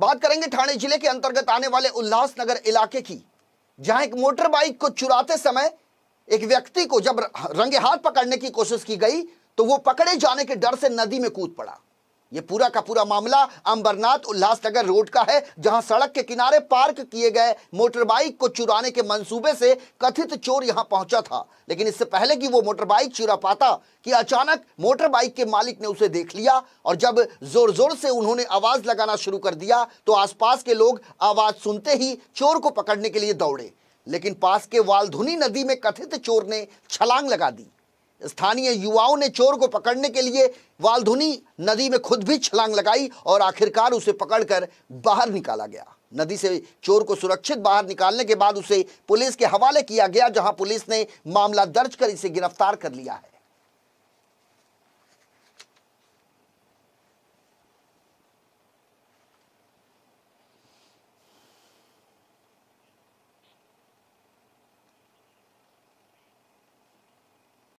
बात करेंगे थाने जिले के अंतर्गत आने वाले उल्लासनगर इलाके की जहां एक मोटर बाइक को चुराते समय एक व्यक्ति को जब रंगे हाथ पकड़ने की कोशिश की गई तो वो पकड़े जाने के डर से नदी में कूद पड़ा ये पूरा का पूरा मामला अंबरनाथ उल्लासनगर रोड का है जहां सड़क के किनारे पार्क किए गए मोटरबाइक को चुराने के मंसूबे से कथित चोर यहां पहुंचा था लेकिन इससे पहले कि वो मोटरबाइक चुरा पाता कि अचानक मोटरबाइक के मालिक ने उसे देख लिया और जब जोर जोर से उन्होंने आवाज लगाना शुरू कर दिया तो आसपास के लोग आवाज सुनते ही चोर को पकड़ने के लिए दौड़े लेकिन पास के वालधुनी नदी में कथित चोर ने छलांग लगा दी स्थानीय युवाओं ने चोर को पकड़ने के लिए वालधुनी नदी में खुद भी छलांग लगाई और आखिरकार उसे पकड़कर बाहर निकाला गया नदी से चोर को सुरक्षित बाहर निकालने के बाद उसे पुलिस के हवाले किया गया जहां पुलिस ने मामला दर्ज कर इसे गिरफ्तार कर लिया है